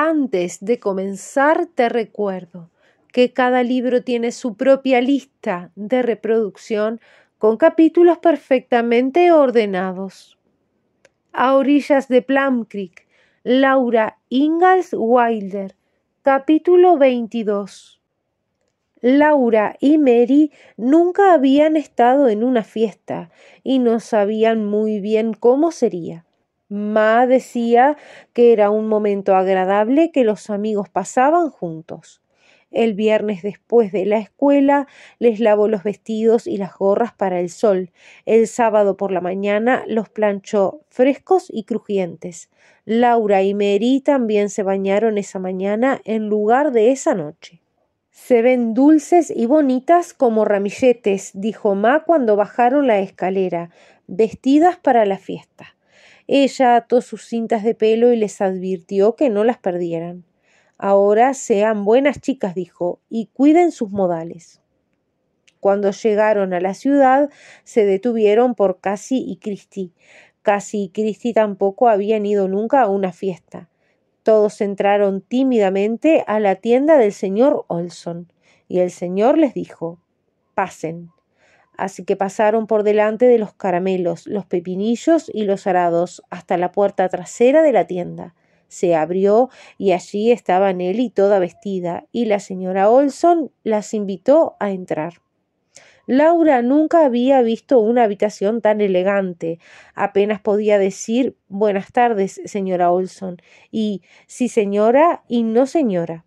Antes de comenzar, te recuerdo que cada libro tiene su propia lista de reproducción con capítulos perfectamente ordenados. A orillas de Plum Creek, Laura Ingalls Wilder, capítulo 22. Laura y Mary nunca habían estado en una fiesta y no sabían muy bien cómo sería. Ma decía que era un momento agradable que los amigos pasaban juntos. El viernes después de la escuela les lavó los vestidos y las gorras para el sol. El sábado por la mañana los planchó frescos y crujientes. Laura y Mary también se bañaron esa mañana en lugar de esa noche. Se ven dulces y bonitas como ramilletes, dijo Ma cuando bajaron la escalera, vestidas para la fiesta. Ella ató sus cintas de pelo y les advirtió que no las perdieran. Ahora sean buenas chicas, dijo, y cuiden sus modales. Cuando llegaron a la ciudad, se detuvieron por Casi y Cristi. Casi y Cristi tampoco habían ido nunca a una fiesta. Todos entraron tímidamente a la tienda del señor Olson, y el señor les dijo Pasen. Así que pasaron por delante de los caramelos, los pepinillos y los arados hasta la puerta trasera de la tienda. Se abrió y allí estaba Nelly toda vestida y la señora Olson las invitó a entrar. Laura nunca había visto una habitación tan elegante. Apenas podía decir buenas tardes, señora Olson, y sí señora y no señora.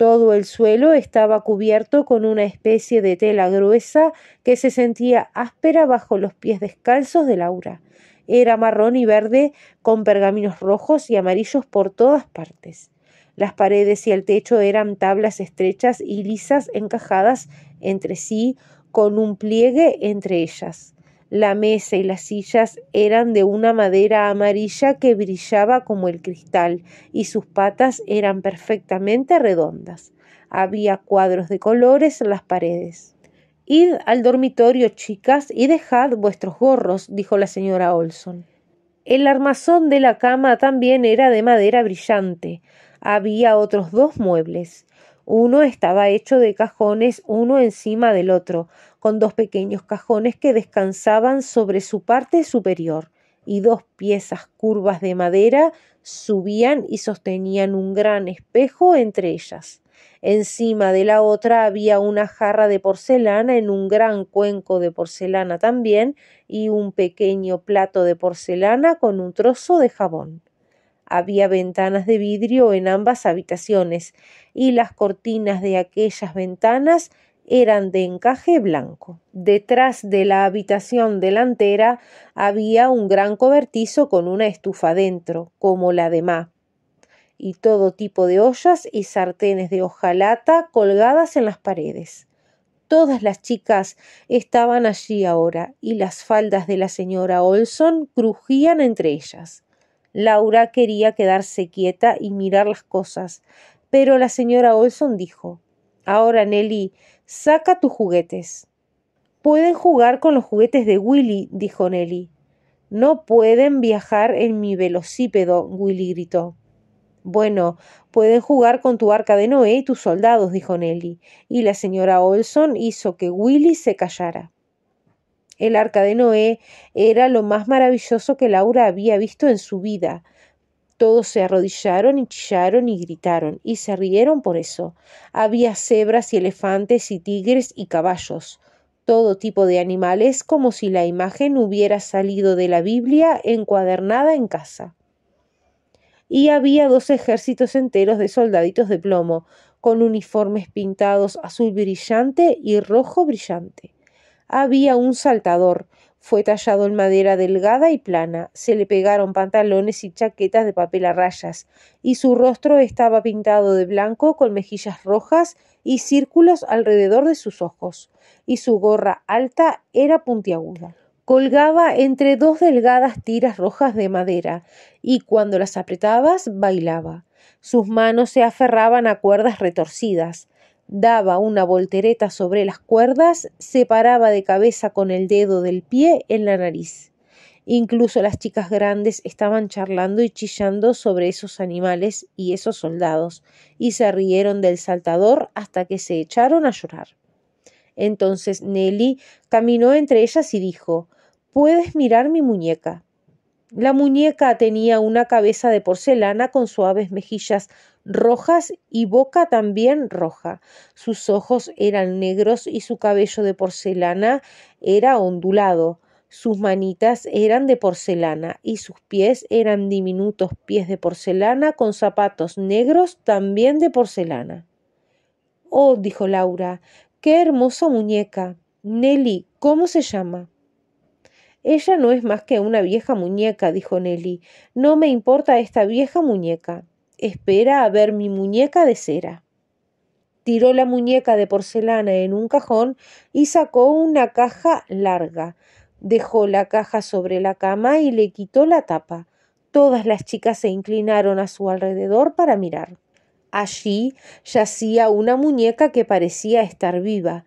Todo el suelo estaba cubierto con una especie de tela gruesa que se sentía áspera bajo los pies descalzos de Laura. Era marrón y verde, con pergaminos rojos y amarillos por todas partes. Las paredes y el techo eran tablas estrechas y lisas encajadas entre sí, con un pliegue entre ellas. La mesa y las sillas eran de una madera amarilla que brillaba como el cristal y sus patas eran perfectamente redondas. Había cuadros de colores en las paredes. Id al dormitorio, chicas, y dejad vuestros gorros, dijo la señora Olson. El armazón de la cama también era de madera brillante. Había otros dos muebles. Uno estaba hecho de cajones uno encima del otro, con dos pequeños cajones que descansaban sobre su parte superior, y dos piezas curvas de madera subían y sostenían un gran espejo entre ellas. Encima de la otra había una jarra de porcelana en un gran cuenco de porcelana también y un pequeño plato de porcelana con un trozo de jabón. Había ventanas de vidrio en ambas habitaciones y las cortinas de aquellas ventanas eran de encaje blanco. Detrás de la habitación delantera había un gran cobertizo con una estufa dentro, como la de Ma, y todo tipo de ollas y sartenes de hojalata colgadas en las paredes. Todas las chicas estaban allí ahora, y las faldas de la señora Olson crujían entre ellas. Laura quería quedarse quieta y mirar las cosas, pero la señora Olson dijo Ahora, Nelly, saca tus juguetes. Pueden jugar con los juguetes de Willy, dijo Nelly. No pueden viajar en mi velocípedo, Willy gritó. Bueno, pueden jugar con tu arca de Noé y tus soldados, dijo Nelly, y la señora Olson hizo que Willy se callara. El arca de Noé era lo más maravilloso que Laura había visto en su vida. Todos se arrodillaron y chillaron y gritaron, y se rieron por eso. Había cebras y elefantes y tigres y caballos, todo tipo de animales, como si la imagen hubiera salido de la Biblia encuadernada en casa. Y había dos ejércitos enteros de soldaditos de plomo, con uniformes pintados azul brillante y rojo brillante había un saltador. Fue tallado en madera delgada y plana, se le pegaron pantalones y chaquetas de papel a rayas, y su rostro estaba pintado de blanco con mejillas rojas y círculos alrededor de sus ojos, y su gorra alta era puntiaguda. Colgaba entre dos delgadas tiras rojas de madera, y cuando las apretabas bailaba. Sus manos se aferraban a cuerdas retorcidas daba una voltereta sobre las cuerdas, se paraba de cabeza con el dedo del pie en la nariz. Incluso las chicas grandes estaban charlando y chillando sobre esos animales y esos soldados, y se rieron del saltador hasta que se echaron a llorar. Entonces Nelly caminó entre ellas y dijo Puedes mirar mi muñeca. La muñeca tenía una cabeza de porcelana con suaves mejillas rojas y boca también roja. Sus ojos eran negros y su cabello de porcelana era ondulado. Sus manitas eran de porcelana y sus pies eran diminutos pies de porcelana con zapatos negros también de porcelana. Oh, dijo Laura, qué hermosa muñeca. Nelly, ¿cómo se llama? Ella no es más que una vieja muñeca, dijo Nelly. No me importa esta vieja muñeca. Espera a ver mi muñeca de cera. Tiró la muñeca de porcelana en un cajón y sacó una caja larga. Dejó la caja sobre la cama y le quitó la tapa. Todas las chicas se inclinaron a su alrededor para mirar. Allí yacía una muñeca que parecía estar viva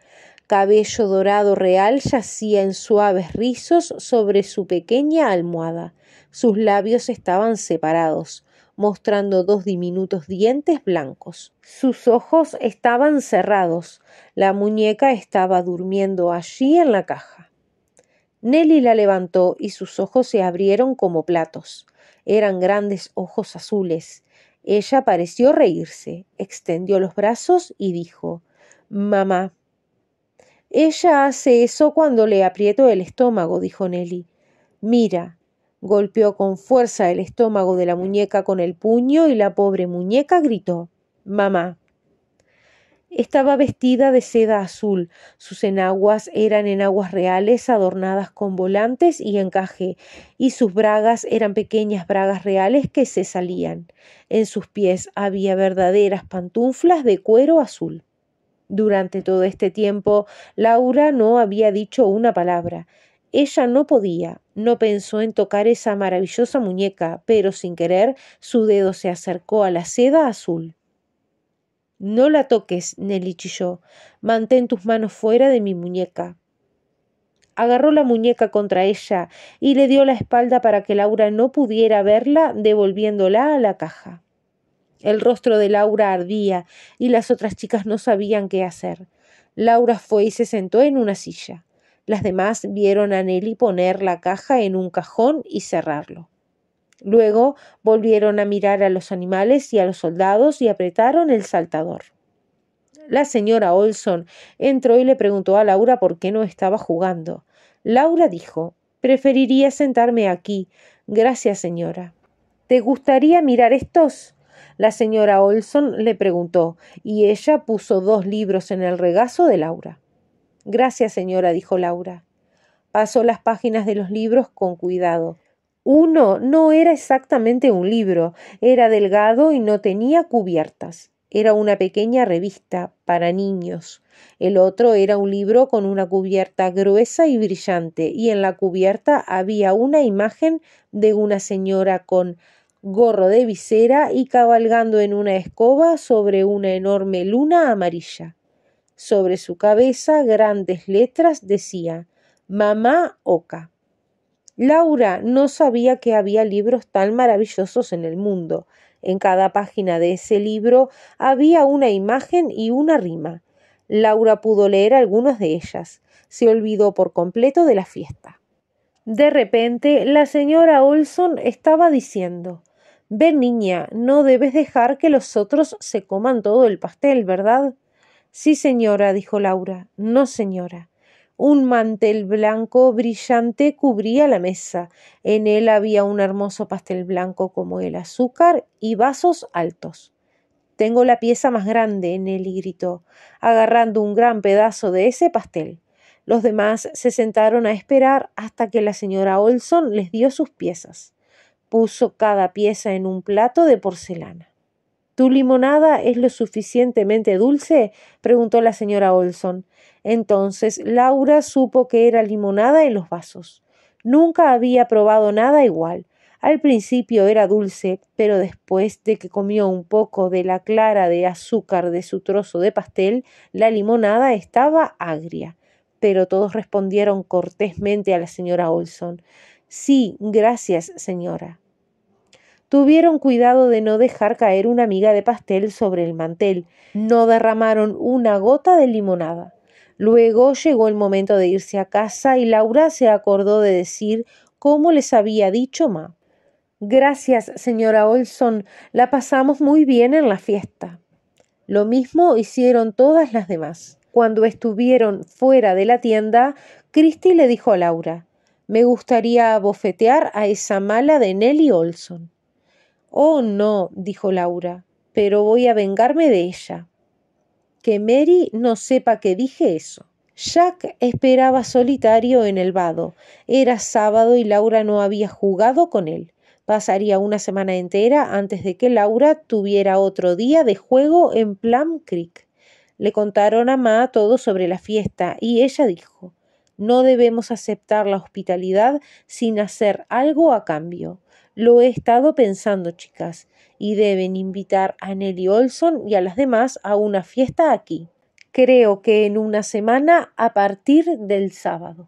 cabello dorado real yacía en suaves rizos sobre su pequeña almohada. Sus labios estaban separados, mostrando dos diminutos dientes blancos. Sus ojos estaban cerrados. La muñeca estaba durmiendo allí en la caja. Nelly la levantó y sus ojos se abrieron como platos. Eran grandes ojos azules. Ella pareció reírse, extendió los brazos y dijo Mamá, ella hace eso cuando le aprieto el estómago, dijo Nelly. Mira. Golpeó con fuerza el estómago de la muñeca con el puño y la pobre muñeca gritó Mamá. Estaba vestida de seda azul. Sus enaguas eran enaguas reales adornadas con volantes y encaje, y sus bragas eran pequeñas bragas reales que se salían. En sus pies había verdaderas pantuflas de cuero azul. Durante todo este tiempo, Laura no había dicho una palabra. Ella no podía, no pensó en tocar esa maravillosa muñeca, pero sin querer su dedo se acercó a la seda azul. No la toques, Nelly chilló. Mantén tus manos fuera de mi muñeca. Agarró la muñeca contra ella y le dio la espalda para que Laura no pudiera verla, devolviéndola a la caja. El rostro de Laura ardía y las otras chicas no sabían qué hacer. Laura fue y se sentó en una silla. Las demás vieron a Nelly poner la caja en un cajón y cerrarlo. Luego volvieron a mirar a los animales y a los soldados y apretaron el saltador. La señora Olson entró y le preguntó a Laura por qué no estaba jugando. Laura dijo Preferiría sentarme aquí. Gracias, señora. ¿Te gustaría mirar estos? La señora Olson le preguntó, y ella puso dos libros en el regazo de Laura. Gracias, señora, dijo Laura. Pasó las páginas de los libros con cuidado. Uno no era exactamente un libro, era delgado y no tenía cubiertas. Era una pequeña revista para niños. El otro era un libro con una cubierta gruesa y brillante, y en la cubierta había una imagen de una señora con gorro de visera y cabalgando en una escoba sobre una enorme luna amarilla. Sobre su cabeza grandes letras decía Mamá Oca. Laura no sabía que había libros tan maravillosos en el mundo. En cada página de ese libro había una imagen y una rima. Laura pudo leer algunas de ellas. Se olvidó por completo de la fiesta. De repente, la señora Olson estaba diciendo Ven, niña, no debes dejar que los otros se coman todo el pastel, ¿verdad? Sí, señora, dijo Laura. No, señora. Un mantel blanco brillante cubría la mesa. En él había un hermoso pastel blanco como el azúcar y vasos altos. Tengo la pieza más grande, Nelly gritó, agarrando un gran pedazo de ese pastel. Los demás se sentaron a esperar hasta que la señora Olson les dio sus piezas. Puso cada pieza en un plato de porcelana. ¿Tu limonada es lo suficientemente dulce? preguntó la señora Olson. Entonces Laura supo que era limonada en los vasos. Nunca había probado nada igual. Al principio era dulce, pero después de que comió un poco de la clara de azúcar de su trozo de pastel, la limonada estaba agria. Pero todos respondieron cortésmente a la señora Olson. Sí, gracias, señora. Tuvieron cuidado de no dejar caer una miga de pastel sobre el mantel, no derramaron una gota de limonada. Luego llegó el momento de irse a casa y Laura se acordó de decir cómo les había dicho Ma. Gracias, señora Olson, la pasamos muy bien en la fiesta. Lo mismo hicieron todas las demás. Cuando estuvieron fuera de la tienda, Christy le dijo a Laura Me gustaría bofetear a esa mala de Nelly Olson. Oh, no, dijo Laura, pero voy a vengarme de ella. Que Mary no sepa que dije eso. Jack esperaba solitario en el vado. Era sábado y Laura no había jugado con él. Pasaría una semana entera antes de que Laura tuviera otro día de juego en Plum Creek. Le contaron a Ma todo sobre la fiesta y ella dijo, no debemos aceptar la hospitalidad sin hacer algo a cambio. Lo he estado pensando, chicas, y deben invitar a Nelly Olson y a las demás a una fiesta aquí. Creo que en una semana a partir del sábado.